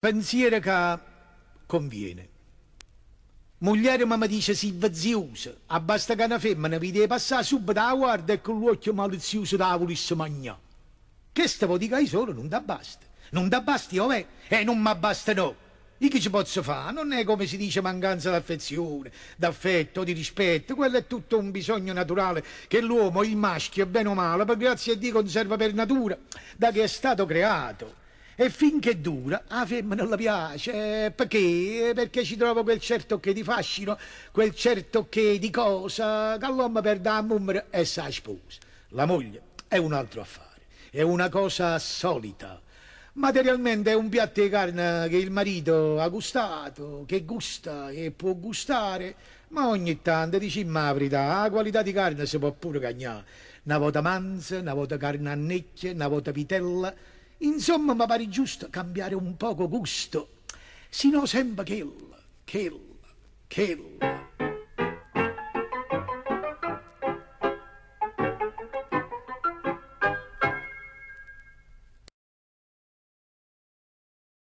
Pensiero che conviene. Mogliere mamma dice si vaziosa, basta che una femmina vi deve passare subito la guarda e con l'occhio malizioso da volesse mangiare. Che stavo di che solo non da basta. Non da basti, io me, eh? e eh, non mi basta no. Di che ci posso fare? Non è come si dice mancanza d'affezione, d'affetto, di rispetto. Quello è tutto un bisogno naturale che l'uomo, il maschio, bene o male, per grazie a Dio conserva per natura, da che è stato creato. E finché dura, a ah, femmina non le piace. Eh, perché? Perché ci trova quel certo che di fascino, quel certo che di cosa, che all'uomo per da numero e sa sposa. La moglie è un altro affare, è una cosa solita. Materialmente è un piatto di carne che il marito ha gustato, che gusta e può gustare, ma ogni tanto dici in verità, la qualità di carne si può pure cagnare. Una volta manza, una volta carne a necchie, una volta vitella. Insomma, mi pare giusto cambiare un poco gusto, sino sempre quella, che, quella.